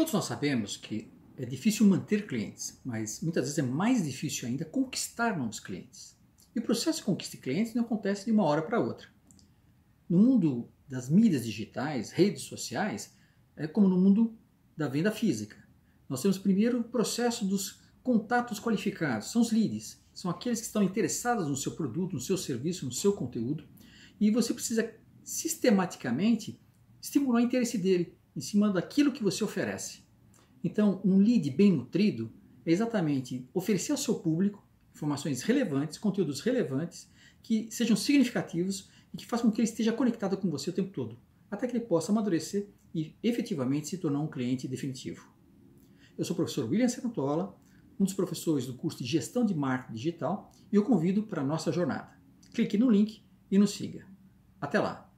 Todos nós sabemos que é difícil manter clientes, mas muitas vezes é mais difícil ainda conquistar novos clientes. E o processo de conquista de clientes não acontece de uma hora para outra. No mundo das mídias digitais, redes sociais, é como no mundo da venda física. Nós temos primeiro o processo dos contatos qualificados, são os leads, são aqueles que estão interessados no seu produto, no seu serviço, no seu conteúdo, e você precisa sistematicamente estimular o interesse dele, em cima daquilo que você oferece. Então, um lead bem nutrido é exatamente oferecer ao seu público informações relevantes, conteúdos relevantes, que sejam significativos e que façam com que ele esteja conectado com você o tempo todo, até que ele possa amadurecer e efetivamente se tornar um cliente definitivo. Eu sou o professor William Santola, um dos professores do curso de Gestão de Marketing Digital, e o convido para a nossa jornada. Clique no link e nos siga. Até lá!